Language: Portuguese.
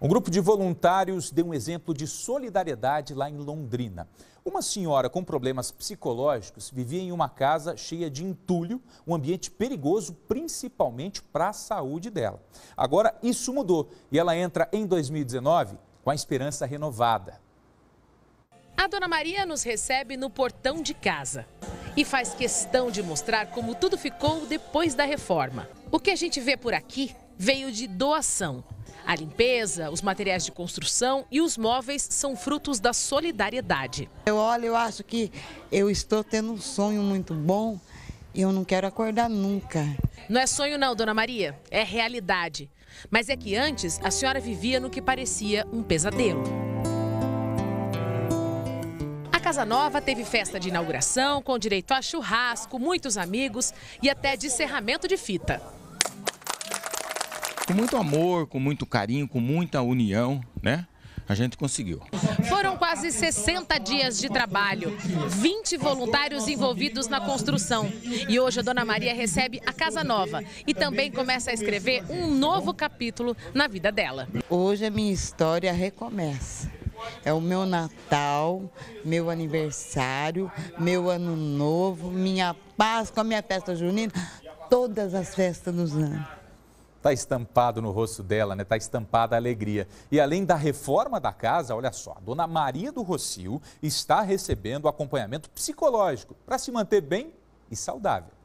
Um grupo de voluntários deu um exemplo de solidariedade lá em Londrina. Uma senhora com problemas psicológicos vivia em uma casa cheia de entulho, um ambiente perigoso, principalmente para a saúde dela. Agora isso mudou e ela entra em 2019 com a esperança renovada. A dona Maria nos recebe no portão de casa e faz questão de mostrar como tudo ficou depois da reforma. O que a gente vê por aqui veio de doação a limpeza, os materiais de construção e os móveis são frutos da solidariedade. Eu olho, eu acho que eu estou tendo um sonho muito bom e eu não quero acordar nunca. Não é sonho não, dona Maria, é realidade. Mas é que antes a senhora vivia no que parecia um pesadelo. A Casa Nova teve festa de inauguração, com direito a churrasco, muitos amigos e até descerramento de fita com muito amor, com muito carinho, com muita união, né? A gente conseguiu. Foram quase 60 dias de trabalho, 20 voluntários envolvidos na construção. E hoje a Dona Maria recebe a Casa Nova e também começa a escrever um novo capítulo na vida dela. Hoje a minha história recomeça. É o meu Natal, meu aniversário, meu Ano Novo, minha Páscoa, minha festa junina, todas as festas dos anos está estampado no rosto dela, né? Está estampada a alegria. E além da reforma da casa, olha só, a dona Maria do Rocio está recebendo acompanhamento psicológico para se manter bem e saudável.